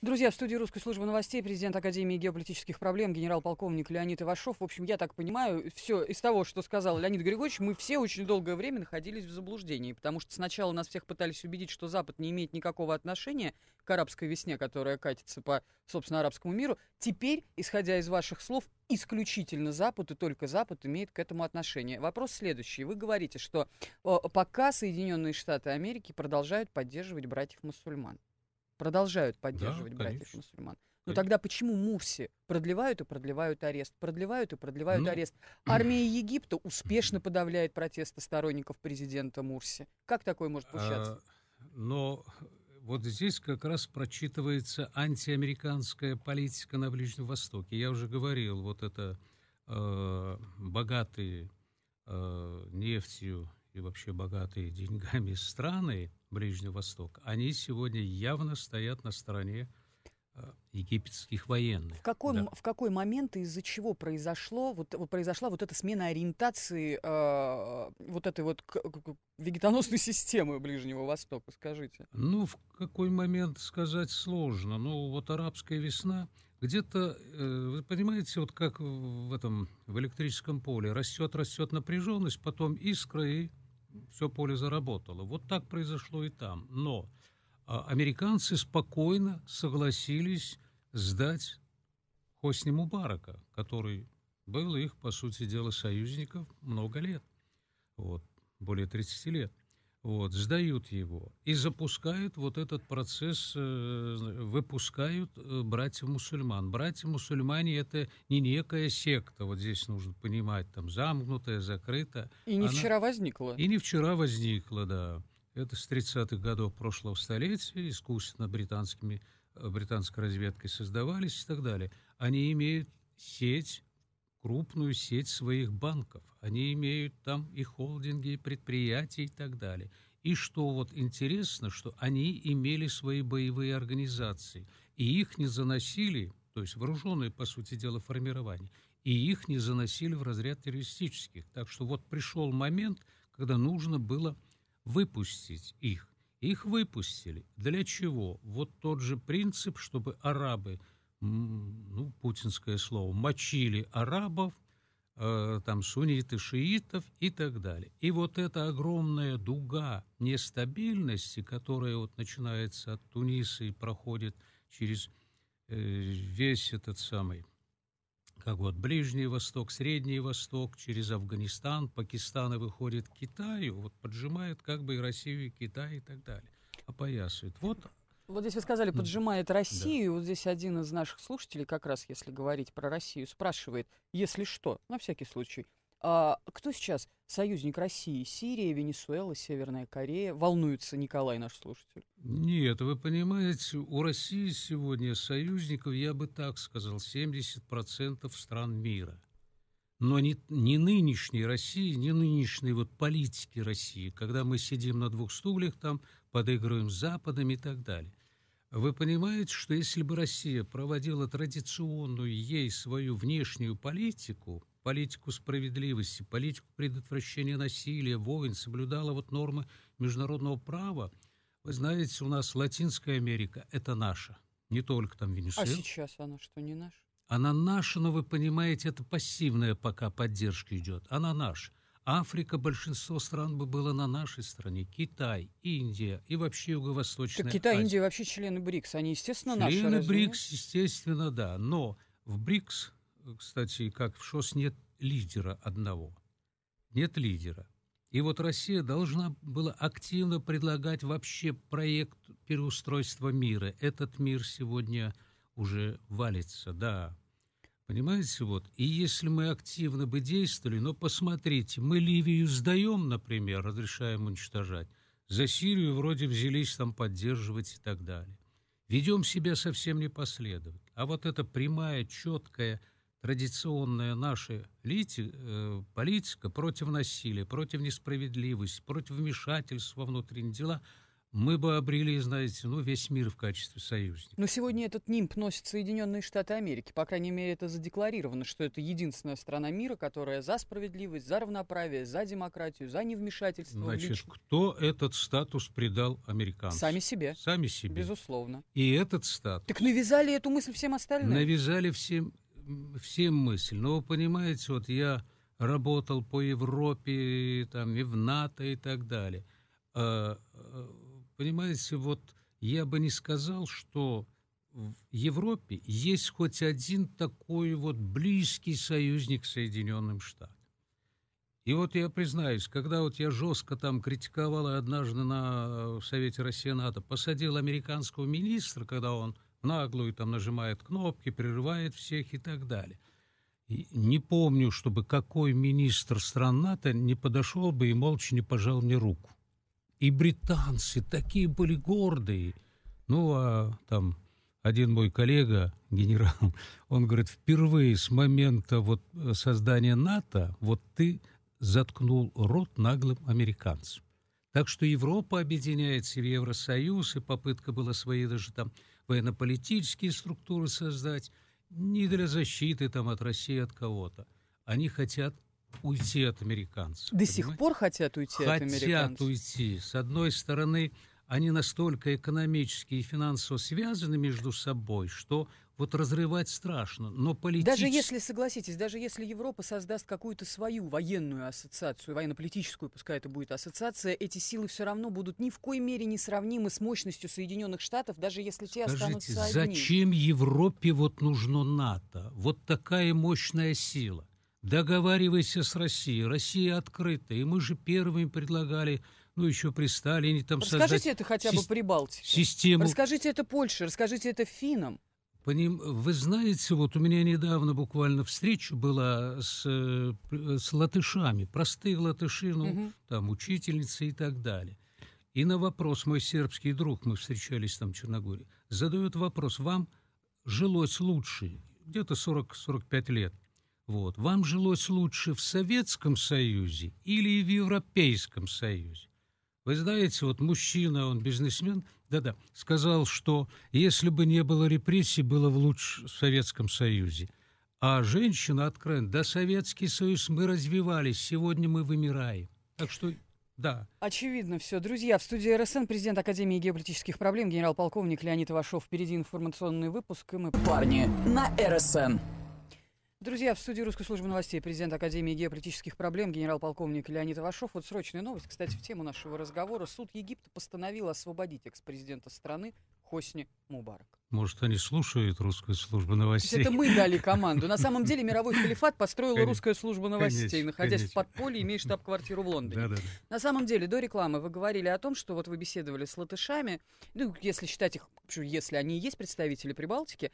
Друзья, в студии русской службы новостей президент Академии геополитических проблем генерал-полковник Леонид Ивашов. В общем, я так понимаю, все из того, что сказал Леонид Григорьевич, мы все очень долгое время находились в заблуждении, потому что сначала нас всех пытались убедить, что Запад не имеет никакого отношения к арабской весне, которая катится по, собственно, арабскому миру. Теперь, исходя из ваших слов, исключительно Запад и только Запад имеет к этому отношение. Вопрос следующий. Вы говорите, что э, пока Соединенные Штаты Америки продолжают поддерживать братьев-мусульман продолжают поддерживать да, братьев конечно. мусульман. Но тогда почему Мурси продлевают и продлевают арест, продлевают и продлевают ну. арест? Армия Египта успешно подавляет протесты сторонников президента Мурси. Как такое может получаться? А, но вот здесь как раз прочитывается антиамериканская политика на Ближнем Востоке. Я уже говорил, вот это э, богатые э, нефтью и вообще богатые деньгами страны, Ближний Восток, они сегодня явно стоят на стороне э, египетских военных. В какой, да. в какой момент и из-за чего произошло, вот, вот произошла вот эта смена ориентации э, вот этой вот к, к, вегетоносной системы Ближнего Востока, скажите? Ну, в какой момент сказать сложно. Ну, вот арабская весна, где-то, э, вы понимаете, вот как в этом, в электрическом поле, растет, растет напряженность, потом искра и все поле заработало. Вот так произошло и там. Но а, американцы спокойно согласились сдать Хосни Мубарака, который был их, по сути дела, союзников много лет. Вот, более 30 лет вот, сдают его и запускают вот этот процесс, э, выпускают э, братья мусульман Братья-мусульмане – это не некая секта, вот здесь нужно понимать, там замкнутая, закрытая. И не Она... вчера возникла. И не вчера возникла, да. Это с 30-х годов прошлого столетия, искусственно британскими, э, британской разведкой создавались и так далее. Они имеют сеть крупную сеть своих банков. Они имеют там и холдинги, и предприятия и так далее. И что вот интересно, что они имели свои боевые организации, и их не заносили, то есть вооруженные, по сути дела, формирования, и их не заносили в разряд террористических. Так что вот пришел момент, когда нужно было выпустить их. Их выпустили. Для чего? Вот тот же принцип, чтобы арабы, ну, путинское слово, мочили арабов – Э, там сунниты, шиитов и так далее. И вот эта огромная дуга нестабильности, которая вот начинается от Туниса и проходит через э, весь этот самый, как вот Ближний Восток, Средний Восток, через Афганистан, Пакистан и выходит к Китаю, вот поджимает как бы и Россию, и Китай и так далее, опоясывает. Вот вот здесь вы сказали, поджимает Россию. Да. Вот здесь один из наших слушателей, как раз если говорить про Россию, спрашивает, если что, на всякий случай, а кто сейчас союзник России? Сирия, Венесуэла, Северная Корея? Волнуется Николай, наш слушатель. Нет, вы понимаете, у России сегодня союзников, я бы так сказал, 70% стран мира. Но не, не нынешней России, не нынешней вот политики России, когда мы сидим на двух стульях там, подыгрываем с Западом и так далее. Вы понимаете, что если бы Россия проводила традиционную ей свою внешнюю политику, политику справедливости, политику предотвращения насилия, войн, соблюдала вот нормы международного права, вы знаете, у нас Латинская Америка – это наша, не только там а Венесуэла. А сейчас она что, не наша? Она наша, но вы понимаете, это пассивная пока поддержка идет. Она наша. Африка, большинство стран бы было на нашей стороне. Китай, Индия и вообще Юго-Восточная так Китай, Азия. Индия вообще члены БРИКС. Они, естественно, члены наши. Члены БРИКС, разве? естественно, да. Но в БРИКС, кстати, как в ШОС, нет лидера одного. Нет лидера. И вот Россия должна была активно предлагать вообще проект переустройства мира. Этот мир сегодня уже валится, да, Понимаете, вот. И если мы активно бы действовали, но посмотрите, мы Ливию сдаем, например, разрешаем уничтожать. За Сирию вроде взялись там поддерживать и так далее. Ведем себя совсем непоследовательно. А вот эта прямая, четкая, традиционная наша э, политика против насилия, против несправедливости, против вмешательства во внутренние дела – мы бы обрели, знаете, ну, весь мир в качестве союзника. Но сегодня этот нимб носит Соединенные Штаты Америки. По крайней мере, это задекларировано, что это единственная страна мира, которая за справедливость, за равноправие, за демократию, за невмешательство. Значит, лич... кто этот статус придал американцам? Сами себе. Сами себе. Безусловно. И этот статус. Так навязали эту мысль всем остальным? Навязали всем, всем мысль. Но вы понимаете, вот я работал по Европе, там, и в НАТО, и так далее а, а, Понимаете, вот я бы не сказал, что в Европе есть хоть один такой вот близкий союзник к Соединенным Штатам. И вот я признаюсь, когда вот я жестко там критиковал и однажды на Совете России НАТО посадил американского министра, когда он наглую там нажимает кнопки, прерывает всех и так далее. И не помню, чтобы какой министр стран НАТО не подошел бы и молча не пожал мне руку. И британцы такие были гордые. Ну, а там один мой коллега, генерал, он говорит, впервые с момента вот э, создания НАТО вот ты заткнул рот наглым американцам. Так что Европа объединяется в Евросоюз, и попытка была свои даже там военно-политические структуры создать, не для защиты там от России, от кого-то. Они хотят уйти от американцев. До понимаете? сих пор хотят уйти хотят от американцев? Хотят уйти. С одной стороны, они настолько экономически и финансово связаны между собой, что вот разрывать страшно, но политически... Даже если, согласитесь, даже если Европа создаст какую-то свою военную ассоциацию, военно-политическую, пускай это будет ассоциация, эти силы все равно будут ни в коей мере не сравнимы с мощностью Соединенных Штатов, даже если те Скажите, останутся одни. зачем Европе вот нужно НАТО? Вот такая мощная сила договаривайся с Россией. Россия открыта. И мы же первыми предлагали, ну, еще при Сталине там Расскажите создать... Расскажите это хотя бы Прибалтике. Систему. Расскажите это Польше, расскажите это финнам. По ним, вы знаете, вот у меня недавно буквально встреча была с, э, с латышами, простые латыши, ну, угу. там, учительницы и так далее. И на вопрос, мой сербский друг, мы встречались там в Черногории, задает вопрос, вам жилось лучше, где-то 40-45 лет – вот. Вам жилось лучше в Советском Союзе или в Европейском Союзе? Вы знаете, вот мужчина, он бизнесмен, да-да, сказал, что если бы не было репрессий, было бы лучше в Советском Союзе. А женщина откровенно, да, Советский Союз, мы развивались, сегодня мы вымираем. Так что да. Очевидно все. Друзья, в студии РСН президент Академии геополитических проблем генерал-полковник Леонид Ивашов Впереди информационный выпуск, и мы... Парни на РСН. Друзья, в студии русской службы новостей президент Академии геополитических проблем генерал-полковник Леонид Ивашов. Вот срочная новость, кстати, в тему нашего разговора. Суд Египта постановил освободить экс-президента страны Хосни Мубарак. Может, они слушают русскую службу новостей? Это мы дали команду. На самом деле мировой халифат построила конечно, русская служба новостей, конечно, находясь конечно. в подполье, имея штаб-квартиру в Лондоне. Да, да, да. На самом деле, до рекламы вы говорили о том, что вот вы беседовали с латышами, ну, если считать их, если они и есть представители Прибалтики,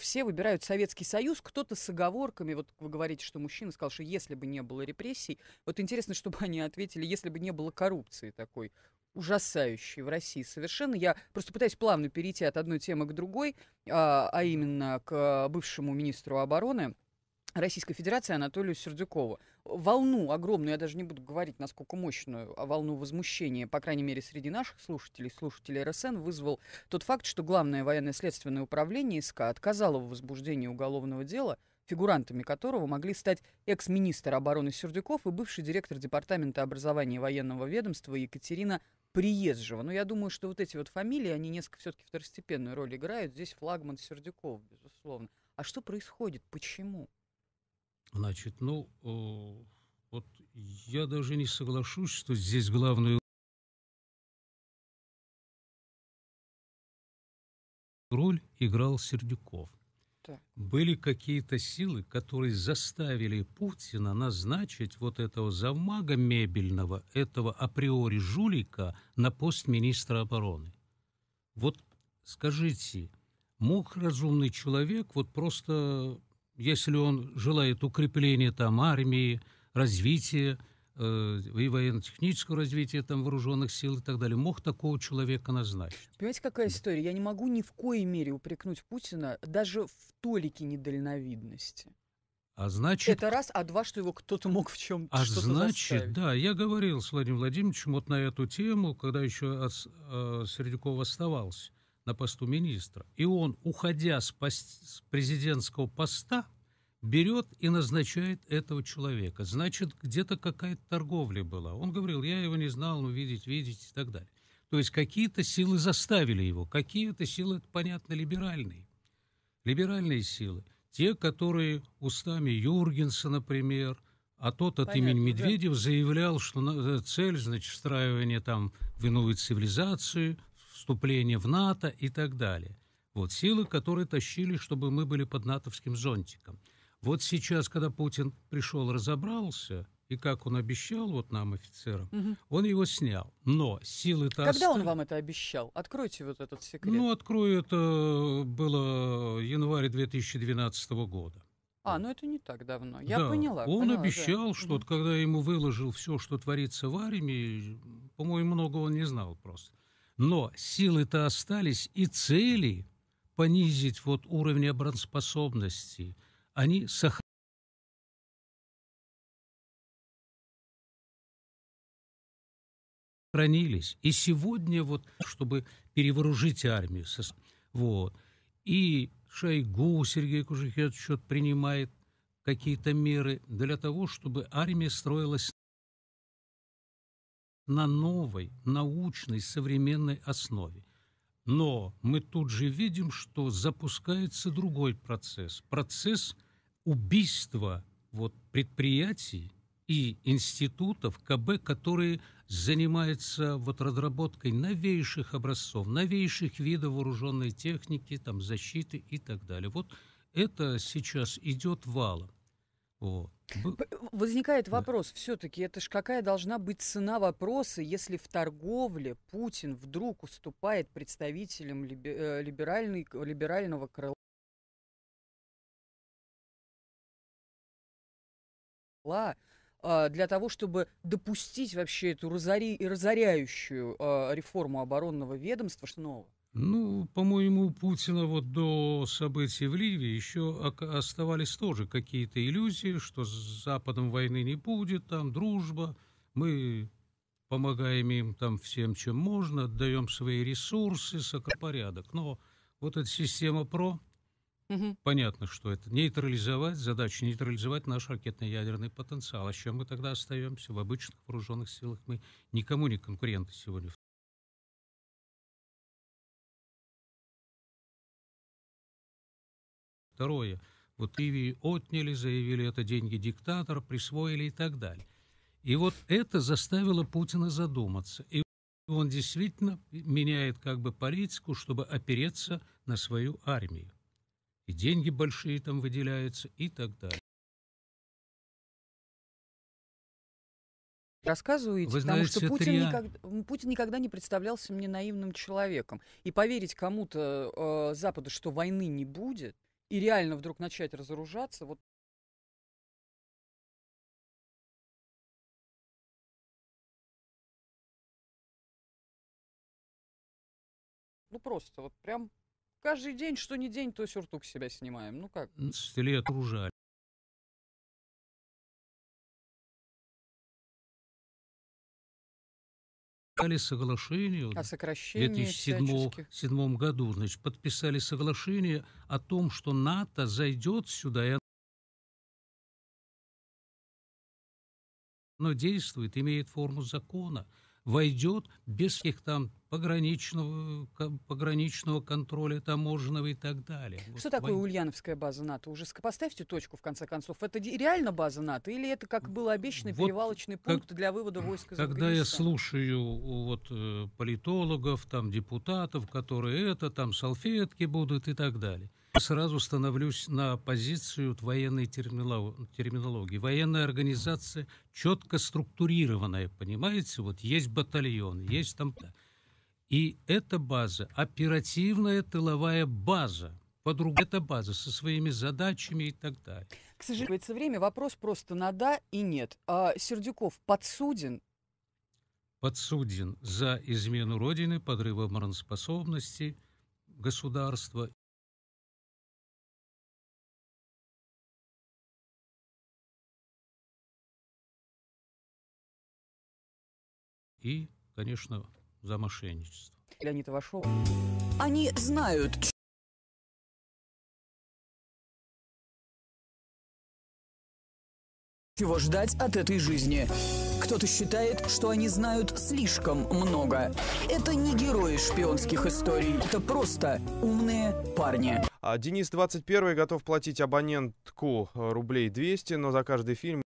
все выбирают Советский Союз, кто-то с оговорками, вот вы говорите, что мужчина сказал, что если бы не было репрессий, вот интересно, чтобы они ответили, если бы не было коррупции такой ужасающий в России совершенно. Я просто пытаюсь плавно перейти от одной темы к другой, а, а именно к бывшему министру обороны Российской Федерации Анатолию Сердюкову. Волну огромную, я даже не буду говорить, насколько мощную, а волну возмущения, по крайней мере, среди наших слушателей, слушателей РСН, вызвал тот факт, что Главное военно-следственное управление СК отказало в возбуждении уголовного дела фигурантами которого могли стать экс-министр обороны Сердюков и бывший директор Департамента образования военного ведомства Екатерина приезжего. Но я думаю, что вот эти вот фамилии, они несколько все-таки второстепенную роль играют. Здесь флагман Сердюков, безусловно. А что происходит? Почему? Значит, ну, вот я даже не соглашусь, что здесь главную роль играл Сердюков. Да. Были какие-то силы, которые заставили Путина назначить вот этого завмага мебельного, этого априори жулика на пост министра обороны. Вот скажите, мог разумный человек вот просто, если он желает укрепления там армии, развития, Э, и военно-технического развития там, вооруженных сил и так далее, мог такого человека назначить. Понимаете, какая да. история? Я не могу ни в коей мере упрекнуть Путина даже в толике недальновидности. А значит... Это раз, а два, что его кто-то мог в чем-то А значит, заставить. да, я говорил с Владимиром Владимировичем вот на эту тему, когда еще от, э, Сердюков оставался на посту министра. И он, уходя с, пост, с президентского поста, берет и назначает этого человека. Значит, где-то какая-то торговля была. Он говорил, я его не знал, но ну, видеть, видеть и так далее. То есть какие-то силы заставили его. Какие-то силы, это понятно, либеральные. Либеральные силы. Те, которые устами Юргенса, например, а тот от Понятно, имени Медведев да. заявлял, что э, цель, значит, встраивание там в иную цивилизацию, вступление в НАТО и так далее. Вот силы, которые тащили, чтобы мы были под натовским зонтиком. Вот сейчас, когда Путин пришел, разобрался, и как он обещал вот нам, офицерам, угу. он его снял. Но силы-то... Когда остались. он вам это обещал? Откройте вот этот секрет. Ну, открою, это было январь 2012 года. А, ну это не так давно. Я да, поняла. Он поняла, обещал, да. что угу. когда ему выложил все, что творится в армии, по-моему, много он не знал просто. Но силы-то остались и цели понизить вот уровень обороноспособности, они сохранились хранились. И сегодня вот, чтобы перевооружить армию, вот, и Шойгу Сергей Кужихет отчет принимает какие-то меры для того, чтобы армия строилась на новой, научной, современной основе. Но мы тут же видим, что запускается другой процесс. Процесс убийства вот, предприятий и институтов КБ, которые занимаются вот, разработкой новейших образцов, новейших видов вооруженной техники, там, защиты и так далее. Вот это сейчас идет валом. Возникает вопрос, да. все-таки это ж какая должна быть цена вопроса, если в торговле Путин вдруг уступает представителям э, либерального крыла? А, для того, чтобы допустить вообще эту разори, разоряющую а, реформу оборонного ведомства, что нового? Ну, по-моему, у Путина вот до событий в Ливии еще оставались тоже какие-то иллюзии, что с Западом войны не будет, там дружба, мы помогаем им там всем, чем можно, отдаем свои ресурсы, сокопорядок. Но вот эта система ПРО, угу. понятно, что это нейтрализовать, задача нейтрализовать наш ракетно-ядерный потенциал. А с чем мы тогда остаемся? В обычных вооруженных силах мы никому не конкуренты сегодня Второе. Вот Ливии отняли, заявили, это деньги диктатор присвоили и так далее. И вот это заставило Путина задуматься. И он действительно меняет как бы политику, чтобы опереться на свою армию. И деньги большие там выделяются и так далее. рассказываете, Вы знаете, потому что Путин, я... никогда, Путин никогда не представлялся мне наивным человеком. И поверить кому-то э, Запада, что войны не будет, и реально вдруг начать разоружаться, вот Ну просто вот прям каждый день, что не день, то сюртук себя снимаем. Ну как? Или отружали. подписали соглашение в 2007 году, значит, подписали соглашение о том, что НАТО зайдет сюда и оно действует, имеет форму закона, войдет без всех там пограничного, пограничного контроля таможенного и так далее. Что вот такое война. Ульяновская база НАТО? Уже поставьте точку, в конце концов. Это реально база НАТО? Или это, как было обещано, вот перевалочный как, пункт для вывода войск из Когда я слушаю вот, э, политологов, там, депутатов, которые это, там, салфетки будут и так далее, сразу становлюсь на позицию военной терминологии. Военная организация четко структурированная, понимаете? Вот есть батальон, есть там... то и эта база, оперативная тыловая база, по-другому эта база со своими задачами и так далее. К сожалению, время вопрос просто на «да» и «нет». А Сердюков подсуден подсуден за измену Родины, подрыв обороноспособности государства. И, конечно, за мошенничество. Леонид Ивашов. Они знают, чего ждать от этой жизни. Кто-то считает, что они знают слишком много. Это не герои шпионских историй, это просто умные парни. А Денис 21 готов платить абонентку э, рублей 200, но за каждый фильм